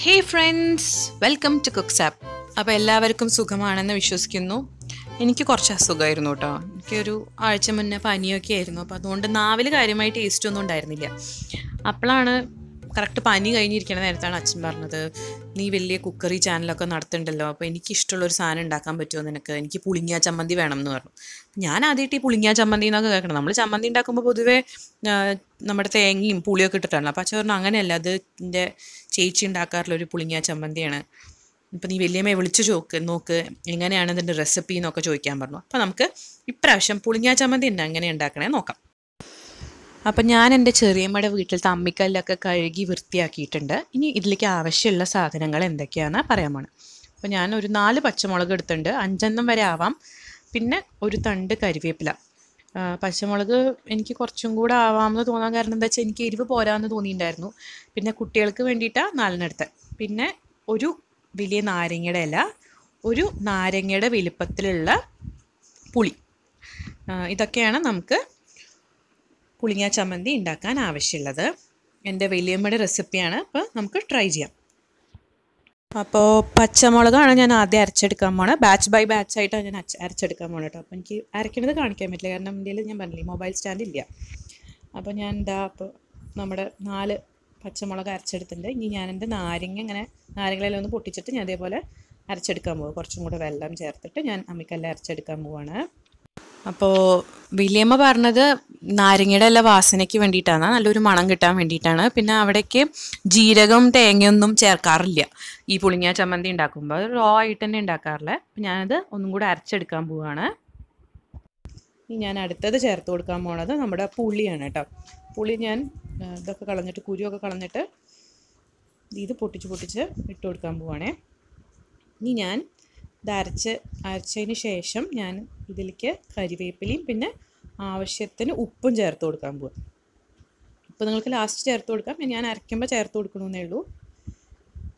hey friends welcome to Cooks App അപ്പോൾ എല്ലാവർക്കും സുഖമാണെന്ന് വിശ്വസിക്കുന്നു എനിക്ക് കുറച്ച് അസുഖമായിരുന്നു കേട്ടോ എനിക്കൊരു ആഴ്ച മുന്നേ പനിയൊക്കെ ആയിരുന്നു അപ്പോൾ അതുകൊണ്ട് നാവിൽ കാര്യമായി ടേസ്റ്റ് ഒന്നും ഉണ്ടായിരുന്നില്ല അപ്പോഴാണ് കറക്റ്റ് പനി കഴിഞ്ഞിരിക്കണ നേരത്താണ് അച്ഛൻ പറഞ്ഞത് നീ വലിയ കുക്കറി ചാനലൊക്കെ നടത്തുന്നുണ്ടല്ലോ അപ്പോൾ എനിക്ക് ഇഷ്ടമുള്ള ഒരു സാധനം ഉണ്ടാക്കാൻ പറ്റുമോ നിനക്ക് എനിക്ക് പുളിങ്ങ ചമ്മന്തി വേണം എന്ന് പറഞ്ഞു ഞാൻ ആദ്യമായിട്ട് ഈ പുളിങ്ങ ചമ്മന്തി എന്നൊക്കെ കേൾക്കണം നമ്മൾ ചമ്മന്തി ഉണ്ടാക്കുമ്പോൾ പൊതുവേ നമ്മുടെ തേങ്ങയും പുളിയൊക്കെ ഇട്ടിട്ടാണല്ലോ അപ്പോൾ അച്ഛൻ പറഞ്ഞു അങ്ങനെയല്ല അത് എൻ്റെ ചേച്ചി ഉണ്ടാക്കാറുള്ള ഒരു പുളിങ്ങ ചമ്മന്തിയാണ് ഇപ്പം നീ വലിയമ്മയെ വിളിച്ചു ചോക്ക് നോക്ക് എങ്ങനെയാണ് ഇതിൻ്റെ റെസിപ്പി എന്നൊക്കെ ചോദിക്കാൻ പറഞ്ഞു അപ്പോൾ നമുക്ക് ഇപ്രാവശ്യം പുളിങ്ങാ ചമ്മന്തി ഉണ്ട് എങ്ങനെ ഉണ്ടാക്കണേ നോക്കാം അപ്പം ഞാൻ എൻ്റെ ചെറിയമ്മയുടെ വീട്ടിൽ തമ്മിക്കല്ലൊക്കെ കഴുകി വൃത്തിയാക്കിയിട്ടുണ്ട് ഇനി ഇതിലേക്ക് ആവശ്യമുള്ള സാധനങ്ങൾ എന്തൊക്കെയാണെന്ന് പറയാൻ പോണം അപ്പോൾ ഞാൻ ഒരു നാല് പച്ചമുളക് എടുത്തിട്ടുണ്ട് അഞ്ചെണ്ണം വരെ ആവാം പിന്നെ ഒരു തണ്ട് കരിവേപ്പില പച്ചമുളക് എനിക്ക് കുറച്ചും കൂടെ ആവാമെന്ന് തോന്നാൻ കാരണം എന്താ വെച്ചാൽ എനിക്ക് എരിവ് പോരാമെന്ന് തോന്നിയിട്ടുണ്ടായിരുന്നു പിന്നെ കുട്ടികൾക്ക് വേണ്ടിയിട്ടാണ് നാലിനടുത്ത് പിന്നെ ഒരു വലിയ നാരങ്ങയുടെ ഇല ഒരു നാരങ്ങയുടെ വലിപ്പത്തിലുള്ള പുളി ഇതൊക്കെയാണ് നമുക്ക് പുളിങ്ങ ചമ്മന്തി ഉണ്ടാക്കാൻ ആവശ്യമുള്ളത് എൻ്റെ വലിയമ്മയുടെ റെസിപ്പിയാണ് അപ്പോൾ നമുക്ക് ട്രൈ ചെയ്യാം അപ്പോൾ പച്ചമുളകാണ് ഞാൻ ആദ്യം അരച്ചെടുക്കാൻ പോണേ ബാച്ച് ബൈ ബാച്ച് ആയിട്ടാണ് ഞാൻ അരച്ചെടുക്കാൻ പോണേ കേട്ടോ അപ്പോൾ എനിക്ക് അരയ്ക്കുന്നത് കാണിക്കാൻ പറ്റില്ല കാരണം എൻ്റെ ഞാൻ പറഞ്ഞില്ലേ മൊബൈൽ സ്റ്റാൻഡ് ഇല്ല അപ്പോൾ ഞാൻ എന്താ അപ്പോൾ നമ്മുടെ നാല് പച്ചമുളക് അരച്ചെടുത്തിട്ടുണ്ട് ഇനി ഞാൻ എൻ്റെ നാരങ്ങ ഇങ്ങനെ നാരങ്ങളെല്ലാം ഒന്ന് പൊട്ടിച്ചിട്ട് ഞാൻ അതേപോലെ അരച്ചെടുക്കാൻ പോകും കുറച്ചും കൂടെ വെള്ളം ചേർത്തിട്ട് ഞാൻ അമ്മിക്കല്ല അരച്ചെടുക്കാൻ പോവാണ് അപ്പോൾ വില്യമ്മ പറഞ്ഞത് നാരങ്ങയുടെ എല്ലാ വാസനയ്ക്ക് വേണ്ടിയിട്ടാണ് നല്ലൊരു മണം കിട്ടാൻ വേണ്ടിയിട്ടാണ് പിന്നെ അവിടേക്ക് ജീരകം തേങ്ങയൊന്നും ചേർക്കാറില്ല ഈ പുളിങ്ങ ചമ്മന്തി ഉണ്ടാക്കുമ്പോൾ അത് റോ ആയിട്ട് തന്നെ ഉണ്ടാക്കാറില്ല അപ്പം ഞാനത് ഒന്നും കൂടെ അരച്ചെടുക്കാൻ പോവുകയാണ് ഇനി ഞാൻ അടുത്തത് ചേർത്ത് കൊടുക്കാൻ പോണത് നമ്മുടെ പുളിയാണ് കേട്ടോ പുളി ഞാൻ ഇതൊക്കെ കളഞ്ഞിട്ട് കുരുവൊക്കെ കളഞ്ഞിട്ട് ഇത് പൊട്ടിച്ച് പൊട്ടിച്ച് ഇട്ട് കൊടുക്കാൻ പോവുകയാണേ ഇനി ഞാൻ ഇത് അരച്ച് അരച്ചതിന് ശേഷം ഞാൻ ഇതിലേക്ക് കരിവേപ്പിലയും പിന്നെ ആവശ്യത്തിന് ഉപ്പും ചേർത്ത് കൊടുക്കാൻ പോവുക ഇപ്പം നിങ്ങൾക്ക് ലാസ്റ്റ് ചേർത്ത് കൊടുക്കാം ഞാൻ അരയ്ക്കുമ്പോൾ ചേർത്ത് കൊടുക്കണമെന്നേ ഉള്ളൂ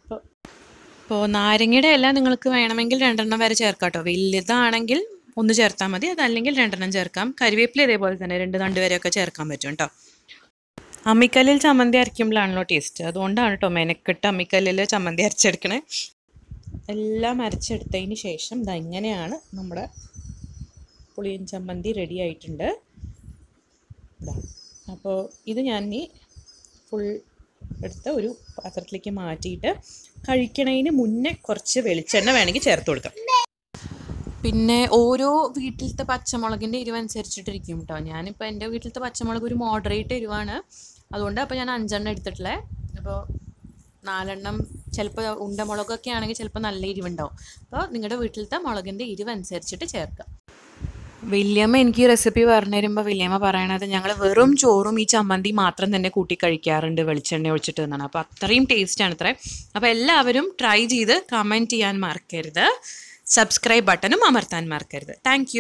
അപ്പോൾ ഇപ്പോൾ നാരങ്ങയുടെ എല്ലാം നിങ്ങൾക്ക് വേണമെങ്കിൽ രണ്ടെണ്ണം വരെ ചേർക്കാം കേട്ടോ വലുതാണെങ്കിൽ ഒന്ന് ചേർത്താൽ മതി അതല്ലെങ്കിൽ രണ്ടെണ്ണം ചേർക്കാം കരിവേപ്പില ഇതേപോലെ തന്നെ രണ്ട് രണ്ട് വരെയൊക്കെ ചേർക്കാൻ പറ്റും കേട്ടോ അമ്മിക്കല്ലിൽ ചമ്മന്തി അരയ്ക്കുമ്പോഴാണല്ലോ ടേസ്റ്റ് അതുകൊണ്ടാണ് കേട്ടോ മെനക്കെട്ട് അമ്മിക്കല്ലിൽ ചമ്മന്തി അരച്ചെടുക്കണേ എല്ലാം അരച്ചെടുത്തതിന് ശേഷം ഇതെങ്ങനെയാണ് നമ്മുടെ പുളിയും ചമ്മന്തി റെഡി ആയിട്ടുണ്ട് അപ്പോൾ ഇത് ഞാൻ ഇനി ഫുൾ എടുത്ത് ഒരു പാത്രത്തിലേക്ക് മാറ്റിയിട്ട് കഴിക്കണതിന് മുന്നേ കുറച്ച് വെളിച്ചെണ്ണ വേണമെങ്കിൽ ചേർത്ത് കൊടുക്കാം പിന്നെ ഓരോ വീട്ടിലത്തെ പച്ചമുളകിൻ്റെ എരിവനുസരിച്ചിട്ടിരിക്കും കേട്ടോ ഞാനിപ്പോൾ എൻ്റെ വീട്ടിലത്തെ പച്ചമുളക് ഒരു മോഡറേറ്റ് ഇരുവാണ് അതുകൊണ്ട് അപ്പോൾ ഞാൻ അഞ്ചെണ്ണം എടുത്തിട്ടില്ലേ അപ്പോൾ നാലെണ്ണം ചിലപ്പോൾ ഉണ്ടമുളകൊക്കെ ആണെങ്കിൽ ചിലപ്പോൾ നല്ല ഇരിവുണ്ടാവും അപ്പോൾ നിങ്ങളുടെ വീട്ടിലത്തെ മുളകിൻ്റെ എരിവ് അനുസരിച്ചിട്ട് ചേർക്കുക വലിയമ്മ എനിക്ക് ഈ റെസിപ്പി പറഞ്ഞു തരുമ്പോൾ വലിയമ്മ പറയണത് ഞങ്ങൾ വെറും ചോറും ഈ ചമ്മന്തി മാത്രം തന്നെ കൂട്ടി കഴിക്കാറുണ്ട് വെളിച്ചെണ്ണ ഒഴിച്ചിട്ട് എന്നാണ് അപ്പോൾ അത്രയും ആണ് ഇത്ര അപ്പോൾ എല്ലാവരും ട്രൈ ചെയ്ത് കമൻറ്റ് ചെയ്യാൻ മറക്കരുത് സബ്സ്ക്രൈബ് ബട്ടണും അമർത്താൻ മറക്കരുത് താങ്ക്